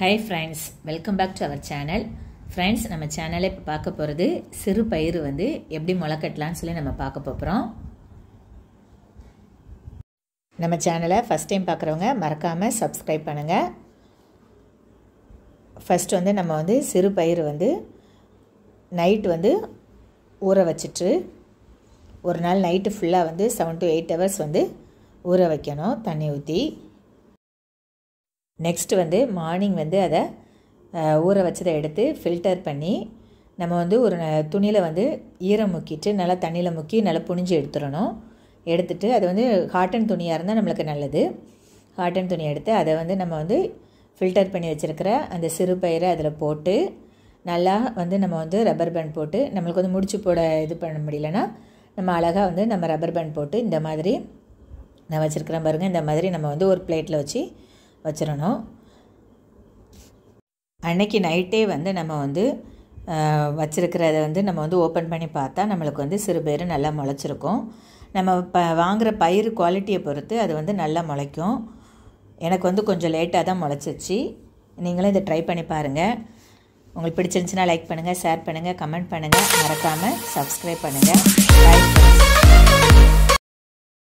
high friends welcome back to our channel friends நம்ம சேனலில் இப்போ பார்க்க போகிறது சிறு பயிர் வந்து எப்படி முளைக்கட்டலான்னு சொல்லி நம்ம பார்க்க போகிறோம் நம்ம சேனலை ஃபஸ்ட் டைம் பார்க்குறவங்க மறக்காமல் சப்ஸ்கிரைப் பண்ணுங்கள் ஃபஸ்ட் வந்து நம்ம வந்து சிறு பயிர் வந்து நைட் வந்து ஊற வச்சுட்டு ஒரு நாள் நைட்டு ஃபுல்லாக வந்து செவன் டு எயிட் ஹவர்ஸ் வந்து ஊற வைக்கணும் தண்ணி ஊற்றி நெக்ஸ்ட்டு வந்து மார்னிங் வந்து அதை ஊற வச்சதை எடுத்து ஃபில்டர் பண்ணி நம்ம வந்து ஒரு துணியில் வந்து ஈரம் முக்கிட்டு நல்லா தண்ணியில் முக்கி நல்லா புனிஞ்சு எடுத்துடணும் எடுத்துட்டு அது வந்து காட்டன் துணியாக இருந்தால் நம்மளுக்கு நல்லது காட்டன் துணி எடுத்து அதை வந்து நம்ம வந்து ஃபில்டர் பண்ணி வச்சுருக்கிற அந்த சிறு பயிரை அதில் போட்டு நல்லா வந்து நம்ம வந்து ரப்பர் பேண்ட் போட்டு நம்மளுக்கு வந்து முடிச்சு போட இது பண்ண முடியலன்னா நம்ம அழகாக வந்து நம்ம ரப்பர் பேண்ட் போட்டு இந்த மாதிரி நான் வச்சுருக்கிறேன் பாருங்கள் இந்த மாதிரி நம்ம வந்து ஒரு பிளேட்டில் வச்சு வச்சிடணும் அன்னைக்கு நைட்டே வந்து நம்ம வந்து வச்சுருக்கிறத வந்து நம்ம வந்து ஓப்பன் பண்ணி பார்த்தா நம்மளுக்கு வந்து சிறு பேர் நல்லா முளைச்சிருக்கும் நம்ம இப்போ வாங்குகிற பயிர் குவாலிட்டியை பொறுத்து அது வந்து நல்லா முளைக்கும் எனக்கு வந்து கொஞ்சம் லேட்டாக தான் முளைச்சிச்சு நீங்களும் இதை ட்ரை பண்ணி பாருங்கள் உங்களுக்கு பிடிச்சிருந்துச்சுன்னா லைக் பண்ணுங்கள் ஷேர் பண்ணுங்கள் கமெண்ட் பண்ணுங்கள் மறக்காமல் சப்ஸ்கிரைப் பண்ணுங்கள் லைக்